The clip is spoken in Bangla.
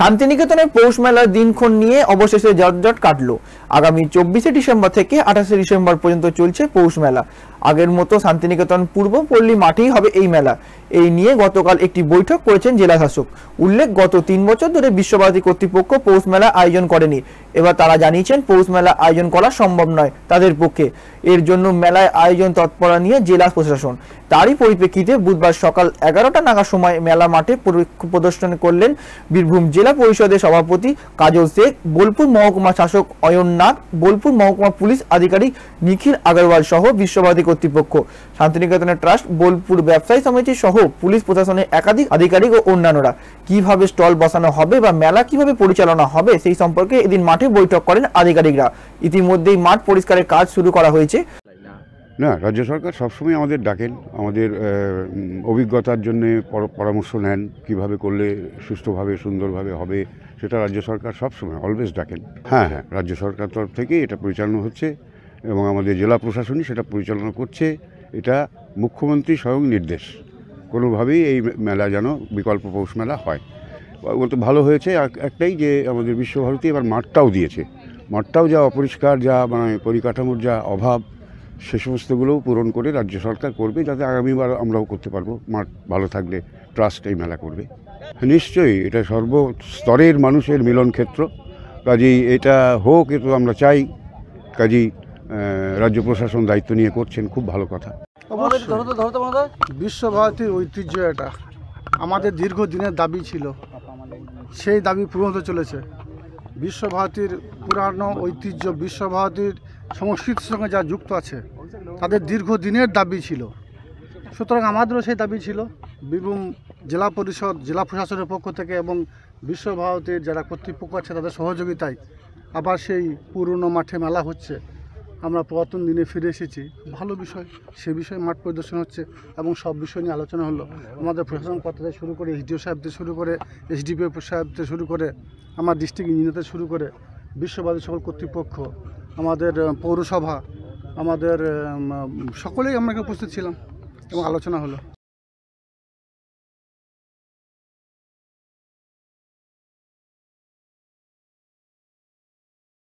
শান্তিনিকেতনের পৌষ মেলার দিনক্ষণ নিয়ে অবশেষে জটজট কাটলো আগামী চব্বিশে ডিসেম্বর থেকে আঠাশে ডিসেম্বর পর্যন্ত চলছে পৌষ মেলা আগের মতো শান্তিনিকেতন পূর্ব পল্লী মাঠেই হবে এই মেলা এই নিয়ে গতকাল একটি বৈঠক করেছেন জেলাশাসক উল্লেখ গত তিন বছর ধরে বিশ্বভারতী কর্তৃপক্ষ পৌষ মেলা আয়োজন করেনি এবার তারা জানিয়েছেন পৌষ মেলা আয়োজন করা সম্ভব নয় তাদের পক্ষে এর জন্য মেলায় আয়োজন তৎপরা নিয়ে জেলা প্রশাসন তারই পরিপ্রেক্ষিতে বুধবার সকাল এগারোটা নাগা সময় মেলা মাঠে প্রদর্শন করলেন বীরভূম জেলা জেলা পরিষদের সভাপতি কাজল শেখ বোলপুর মহকুমা শাসক অয়ন নাগ বোলপুর মহকুমা পুলিশ আধিকারিক নিখিল আগরওয়াল সহ বিশ্বভারতী কর্তৃপক্ষ শান্তিনিকেতনের ট্রাস্ট বোলপুর ব্যবসায়ী সমিতি সহ পুলিশ প্রশাসনের একাধিক আধিকারিক ও অন্যান্যরা কিভাবে স্টল বসানো হবে বা মেলা কিভাবে পরিচালনা হবে সেই সম্পর্কে এদিন মাঠে বৈঠক করেন আধিকারিকরা ইতিমধ্যেই মাঠ পরিষ্কারের কাজ শুরু করা হয়েছে না রাজ্য সরকার সবসময় আমাদের ডাকেন আমাদের অভিজ্ঞতার জন্য পরামর্শ নেন কিভাবে করলে সুস্থভাবে সুন্দরভাবে হবে সেটা রাজ্য সরকার সবসময় অলওয়েজ ডাকেন হ্যাঁ হ্যাঁ রাজ্য সরকার তরফ থেকে এটা পরিচালনা হচ্ছে এবং আমাদের জেলা প্রশাসনই সেটা পরিচালনা করছে এটা মুখ্যমন্ত্রী স্বয়ং নির্দেশ কোনোভাবেই এই মেলা যেন বিকল্প পৌষ মেলা হয় বলতে ভালো হয়েছে একটাই যে আমাদের বিশ্বভারতী এবার মাঠটাও দিয়েছে মাঠটাও যা অপরিষ্কার যা মানে পরিকাঠামোর যা অভাব সে সমস্তগুলোও পূরণ করে রাজ্য সরকার করবে যাতে আগামীবার আমরাও করতে পারবো মাঠ ভালো থাকলে ট্রাস্ট এই মেলা করবে নিশ্চয়ই এটা সর্বস্তরের মানুষের মিলন ক্ষেত্র কাজেই এটা হোক এ আমরা চাই কাজেই রাজ্য প্রশাসন দায়িত্ব নিয়ে করছেন খুব ভালো কথা বিশ্বভারতীর ঐতিহ্য এটা আমাদের দীর্ঘদিনের দাবি ছিল সেই দাবি পূরণ হতে চলেছে বিশ্বভারতীর পুরানো ঐতিহ্য বিশ্বভারতীর সংস্কৃতির সঙ্গে যা যুক্ত আছে তাদের দীর্ঘদিনের দাবি ছিল সুতরাং আমাদেরও সেই দাবি ছিল বীরভূম জেলা পরিষদ জেলা প্রশাসনের পক্ষ থেকে এবং বিশ্বভারতীর যারা কর্তৃপক্ষ আছে তাদের সহযোগিতায় আবার সেই পুরনো মাঠে মেলা হচ্ছে আমরা পুরাতন দিনে ফিরে এসেছি ভালো বিষয় সে বিষয়ে মাঠ পরিদর্শন হচ্ছে এবং সব বিষয় নিয়ে আলোচনা হলো আমাদের প্রশাসন কর্তাদের শুরু করে এসডিও সাহেবদের শুরু করে এসডিপিও সাহেবদের শুরু করে আমার ডিস্ট্রিক্ট ইঞ্জিনিয়ারদের শুরু করে বিশ্ববাদী সকল কর্তৃপক্ষ আমাদের পৌরসভা আমাদের সকলেই আমরা উপস্থিত ছিলাম এবং আলোচনা হলো